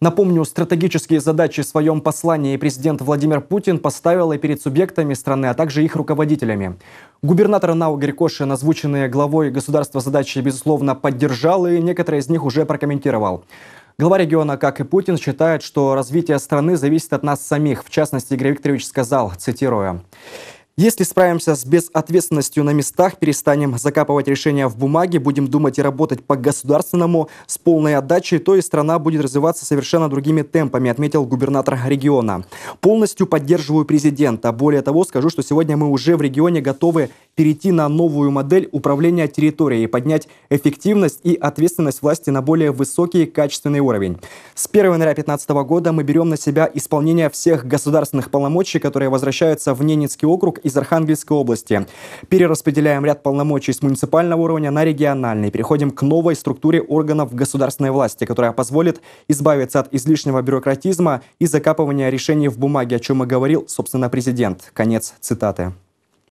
Напомню, стратегические задачи в своем послании президент Владимир Путин поставил и перед субъектами страны, а также их руководителями. Губернатор Нау Грикошин, главой государства задачи, безусловно, поддержал и некоторые из них уже прокомментировал. Глава региона, как и Путин, считает, что развитие страны зависит от нас самих. В частности, Игорь Викторович сказал, цитирую, если справимся с безответственностью на местах, перестанем закапывать решения в бумаге, будем думать и работать по-государственному с полной отдачей, то и страна будет развиваться совершенно другими темпами, отметил губернатор региона. Полностью поддерживаю президента. Более того, скажу, что сегодня мы уже в регионе готовы перейти на новую модель управления территорией, поднять эффективность и ответственность власти на более высокий качественный уровень. С 1 января 2015 года мы берем на себя исполнение всех государственных полномочий, которые возвращаются в Ненецкий округ из Архангельской области. Перераспределяем ряд полномочий с муниципального уровня на региональный. Переходим к новой структуре органов государственной власти, которая позволит избавиться от излишнего бюрократизма и закапывания решений в бумаге, о чем и говорил, собственно, президент. Конец цитаты.